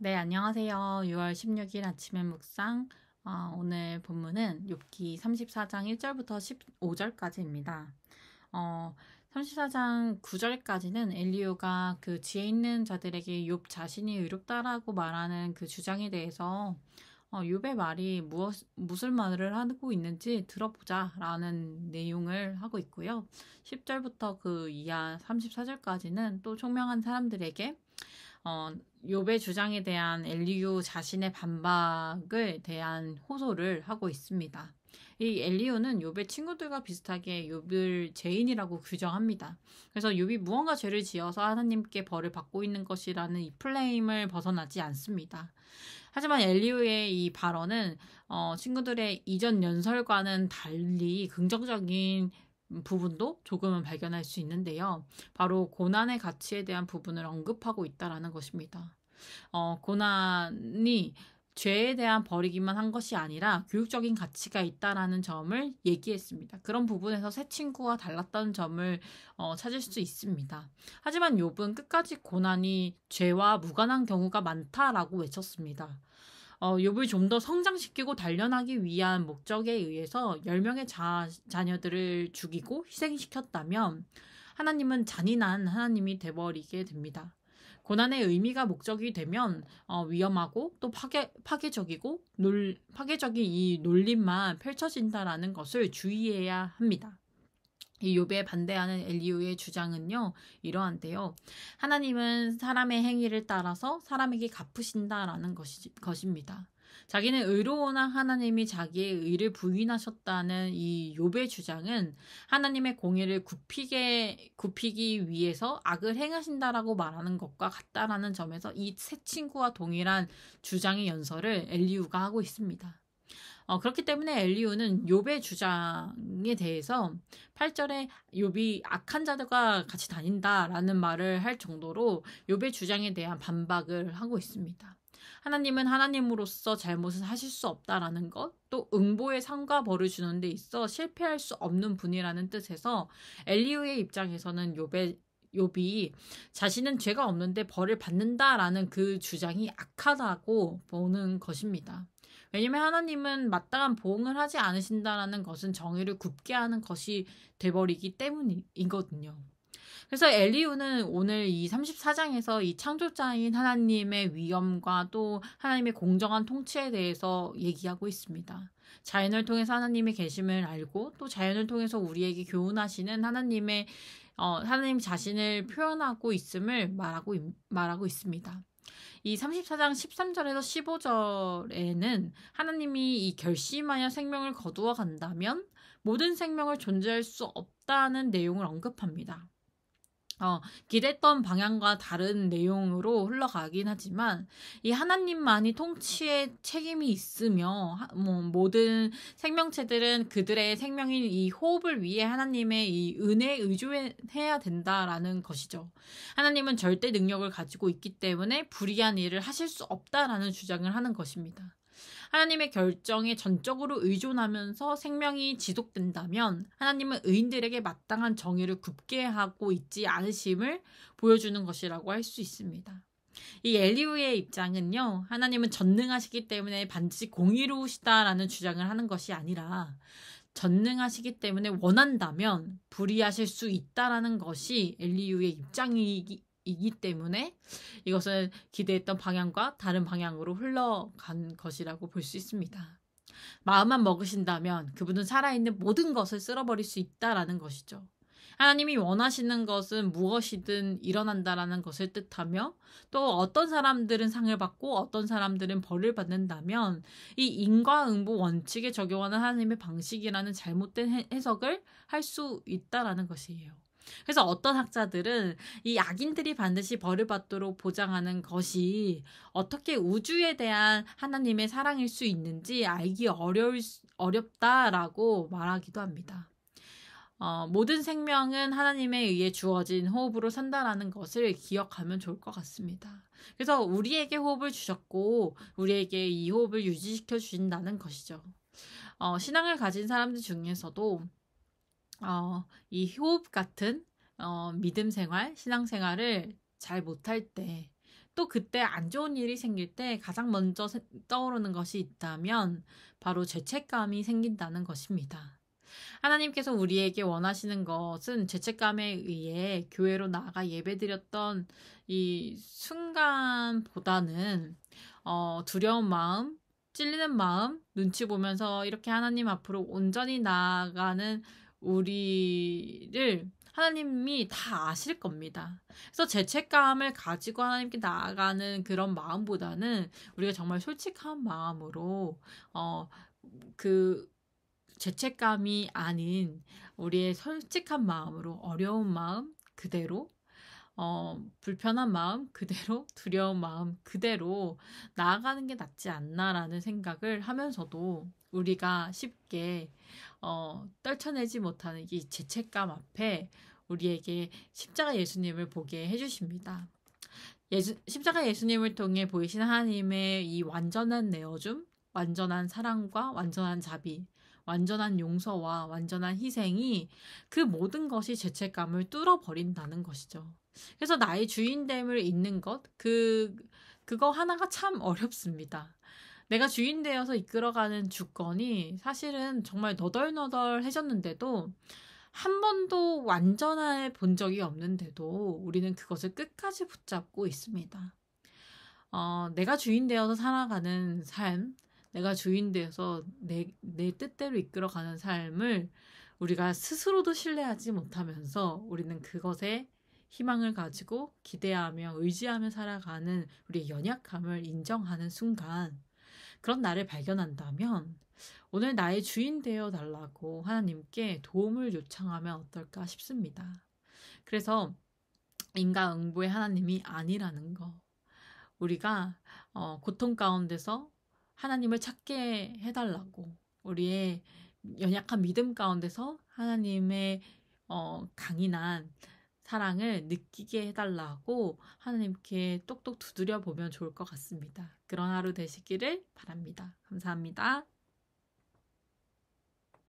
네, 안녕하세요. 6월 16일 아침의 묵상. 어, 오늘 본문은 욥기 34장 1절부터 15절까지입니다. 어, 34장 9절까지는 엘리오가 그지에 있는 자들에게 욥 자신이 의롭다라고 말하는 그 주장에 대해서 어, 욥의 말이 무엇, 무슨 말을 하고 있는지 들어보자 라는 내용을 하고 있고요. 10절부터 그 이하 34절까지는 또 총명한 사람들에게 어, 욥의 주장에 대한 엘리우 자신의 반박에 대한 호소를 하고 있습니다. 이엘리우는 욥의 친구들과 비슷하게 욥을 죄인이라고 규정합니다. 그래서 욥이 무언가 죄를 지어서 하나님께 벌을 받고 있는 것이라는 이 플레임을 벗어나지 않습니다. 하지만 엘리우의이 발언은 어, 친구들의 이전 연설과는 달리 긍정적인 부분도 조금은 발견할 수 있는데요. 바로 고난의 가치에 대한 부분을 언급하고 있다라는 것입니다. 어, 고난이 죄에 대한 버리기만 한 것이 아니라 교육적인 가치가 있다라는 점을 얘기했습니다. 그런 부분에서 새 친구와 달랐던 점을 어, 찾을 수 있습니다. 하지만 욥은 끝까지 고난이 죄와 무관한 경우가 많다라고 외쳤습니다. 어, 욥을 좀 더 성장시키고 단련하기 위한 목적에 의해서 10명의 자, 자녀들을 죽이고 희생시켰다면 하나님은 잔인한 하나님이 되버리게 됩니다. 고난의 의미가 목적이 되면 어, 위험하고 또 파괴, 파괴적이고 놀, 파괴적인 이 논리만 펼쳐진다라는 것을 주의해야 합니다. 이 요배에 반대하는 엘리우의 주장은요 이러한데요 하나님은 사람의 행위를 따라서 사람에게 갚으신다라는 것이, 것입니다 자기는 의로우나 하나님이 자기의 의를 부인하셨다는 이 욥의 주장은 하나님의 공의를 굽히게 굽히기 위해서 악을 행하신다라고 말하는 것과 같다라는 점에서 이 세 친구와 동일한 주장의 연설을 엘리우가 하고 있습니다. 어, 그렇기 때문에 엘리우는 욥의 주장에 대해서 8절에 욥이 악한 자들과 같이 다닌다라는 말을 할 정도로 욥의 주장에 대한 반박을 하고 있습니다. 하나님은 하나님으로서 잘못은 하실 수 없다라는 것, 또 응보의 상과 벌을 주는 데 있어 실패할 수 없는 분이라는 뜻에서 엘리우의 입장에서는 욥의 욥이 자신은 죄가 없는데 벌을 받는다라는 그 주장이 악하다고 보는 것입니다. 왜냐면 하나님은 마땅한 보응을 하지 않으신다라는 것은 정의를 굽게 하는 것이 돼버리기 때문이거든요. 그래서 엘리우는 오늘 이 34장에서 이 창조자인 하나님의 위엄과 또 하나님의 공정한 통치에 대해서 얘기하고 있습니다. 자연을 통해서 하나님의 계심을 알고 또 자연을 통해서 우리에게 교훈하시는 하나님의 어, 하나님 자신을 표현하고 있음을 말하고 말하고 있습니다. 이 34장 13절에서 15절에는 하나님이 이 결심하여 생명을 거두어 간다면 모든 생명을 존재할 수 없다는 내용을 언급합니다. 어, 기대했던 방향과 다른 내용으로 흘러가긴 하지만 이 하나님만이 통치에 책임이 있으며 하, 뭐, 모든 생명체들은 그들의 생명인 이 호흡을 위해 하나님의 이 은혜에 의존해야 된다라는 것이죠. 하나님은 절대 능력을 가지고 있기 때문에 불의한 일을 하실 수 없다라는 주장을 하는 것입니다. 하나님의 결정에 전적으로 의존하면서 생명이 지속된다면 하나님은 의인들에게 마땅한 정의를 굽게 하고 있지 않으심을 보여주는 것이라고 할 수 있습니다. 이 엘리우의 입장은요, 하나님은 전능하시기 때문에 반드시 공의로우시다라는 주장을 하는 것이 아니라, 전능하시기 때문에 원한다면 불의하실 수 있다라는 것이 엘리우의 입장이 이기 때문에 이것은 기대했던 방향과 다른 방향으로 흘러간 것이라고 볼 수 있습니다. 마음만 먹으신다면 그분은 살아있는 모든 것을 쓸어버릴 수 있다라는 것이죠. 하나님이 원하시는 것은 무엇이든 일어난다라는 것을 뜻하며 또 어떤 사람들은 상을 받고 어떤 사람들은 벌을 받는다면 이 인과응보 원칙에 적용하는 하나님의 방식이라는 잘못된 해석을 할 수 있다라는 것이에요. 그래서 어떤 학자들은 이 악인들이 반드시 벌을 받도록 보장하는 것이 어떻게 우주에 대한 하나님의 사랑일 수 있는지 알기 어려울 어렵다라고 말하기도 합니다. 어, 모든 생명은 하나님에 의해 주어진 호흡으로 산다라는 것을 기억하면 좋을 것 같습니다. 그래서 우리에게 호흡을 주셨고 우리에게 이 호흡을 유지시켜 주신다는 것이죠. 어, 신앙을 가진 사람들 중에서도 어, 이 호흡 같은 어, 믿음 생활, 신앙 생활을 잘 못할 때, 또 그때 안 좋은 일이 생길 때 가장 먼저 세, 떠오르는 것이 있다면 바로 죄책감이 생긴다는 것입니다. 하나님께서 우리에게 원하시는 것은 죄책감에 의해 교회로 나아가 예배드렸던 이 순간보다는 어, 두려운 마음, 찔리는 마음, 눈치 보면서 이렇게 하나님 앞으로 온전히 나아가는 우리를 하나님이 다 아실 겁니다. 그래서 죄책감을 가지고 하나님께 나아가는 그런 마음보다는 우리가 정말 솔직한 마음으로 어 그 죄책감이 아닌 우리의 솔직한 마음으로 어려운 마음 그대로 어, 불편한 마음 그대로, 두려운 마음 그대로 나아가는 게 낫지 않나라는 생각을 하면서도 우리가 쉽게 어, 떨쳐내지 못하는 이 죄책감 앞에 우리에게 십자가 예수님을 보게 해주십니다. 예수, 십자가 예수님을 통해 보이신 하나님의 이 완전한 내어줌, 완전한 사랑과 완전한 자비, 완전한 용서와 완전한 희생이 그 모든 것이 죄책감을 뚫어버린다는 것이죠. 그래서 나의 주인됨을 잊는 것, 그, 그거 하나가 참 어렵습니다. 내가 주인 되어서 이끌어가는 주권이 사실은 정말 너덜너덜해졌는데도 한 번도 완전하게본 적이 없는데도 우리는 그것을 끝까지 붙잡고 있습니다. 어, 내가 주인 되어서 살아가는 삶, 내가 주인 되어서 내, 내 뜻대로 이끌어가는 삶을 우리가 스스로도 신뢰하지 못하면서 우리는 그것에 희망을 가지고 기대하며 의지하며 살아가는 우리의 연약함을 인정하는 순간 그런 나를 발견한다면 오늘 나의 주인 되어 달라고 하나님께 도움을 요청하면 어떨까 싶습니다. 그래서 인과응보의 하나님이 아니라는 거. 우리가 어, 고통 가운데서 하나님을 찾게 해달라고 우리의 연약한 믿음 가운데서 하나님의 어, 강인한 사랑을 느끼게 해달라고 하나님께 똑똑 두드려 보면 좋을 것 같습니다. 그런 하루 되시기를 바랍니다. 감사합니다.